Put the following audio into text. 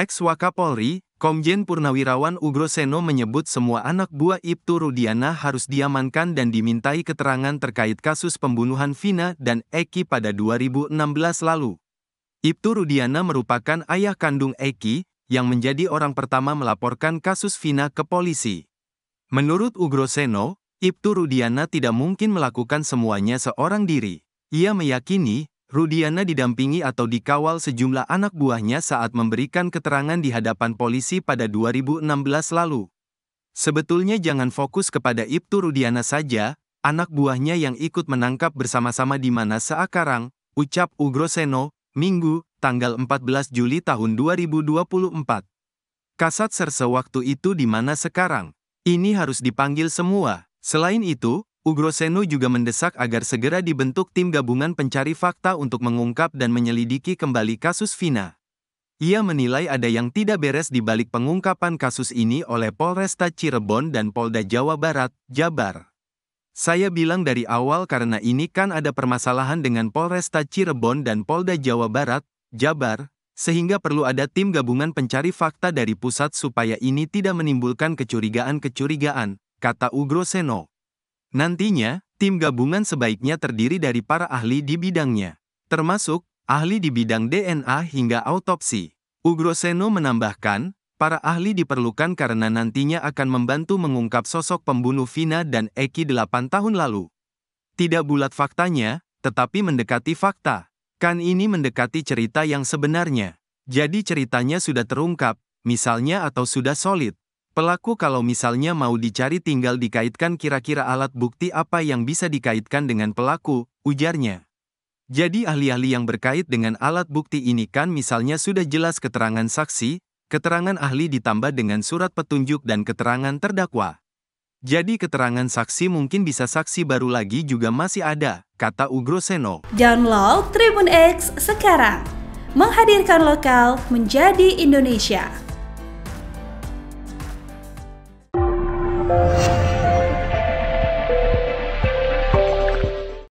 Ex Wakapolri, Komjen Purnawirawan Ugro Seno menyebut semua anak buah Ibtu Rudiana harus diamankan dan dimintai keterangan terkait kasus pembunuhan Vina dan Eki pada 2016 lalu. Ibtu Rudiana merupakan ayah kandung Eki, yang menjadi orang pertama melaporkan kasus Vina ke polisi. Menurut Ugro Seno, Ibtu Rudiana tidak mungkin melakukan semuanya seorang diri. Ia meyakini Rudiana didampingi atau dikawal sejumlah anak buahnya saat memberikan keterangan di hadapan polisi pada 2016 lalu. Sebetulnya jangan fokus kepada Ibtu Rudiana saja, anak buahnya yang ikut menangkap bersama-sama di mana sekarang, ucap Ugroseno, Minggu, tanggal 14 Juli tahun 2024. Kasat serse waktu itu di mana sekarang? Ini harus dipanggil semua. Selain itu, Ugroseno juga mendesak agar segera dibentuk tim gabungan pencari fakta untuk mengungkap dan menyelidiki kembali kasus Vina. Ia menilai ada yang tidak beres di balik pengungkapan kasus ini oleh Polresta Cirebon dan Polda Jawa Barat, Jabar. Saya bilang dari awal karena ini kan ada permasalahan dengan Polresta Cirebon dan Polda Jawa Barat, Jabar, sehingga perlu ada tim gabungan pencari fakta dari pusat supaya ini tidak menimbulkan kecurigaan-kecurigaan, kata Ugroseno. Nantinya, tim gabungan sebaiknya terdiri dari para ahli di bidangnya, termasuk ahli di bidang DNA hingga autopsi. Ugroseno menambahkan, para ahli diperlukan karena nantinya akan membantu mengungkap sosok pembunuh Vina dan Eki 8 tahun lalu. Tidak bulat faktanya, tetapi mendekati fakta. Kan ini mendekati cerita yang sebenarnya. Jadi ceritanya sudah terungkap, misalnya atau sudah solid. Pelaku kalau misalnya mau dicari tinggal dikaitkan kira-kira alat bukti apa yang bisa dikaitkan dengan pelaku, ujarnya. Jadi ahli-ahli yang berkait dengan alat bukti ini kan misalnya sudah jelas keterangan saksi, keterangan ahli ditambah dengan surat petunjuk dan keterangan terdakwa. Jadi keterangan saksi mungkin bisa saksi baru lagi juga masih ada, kata Ugro Seno. Download Tribun X sekarang. Menghadirkan lokal menjadi Indonesia. Thank you.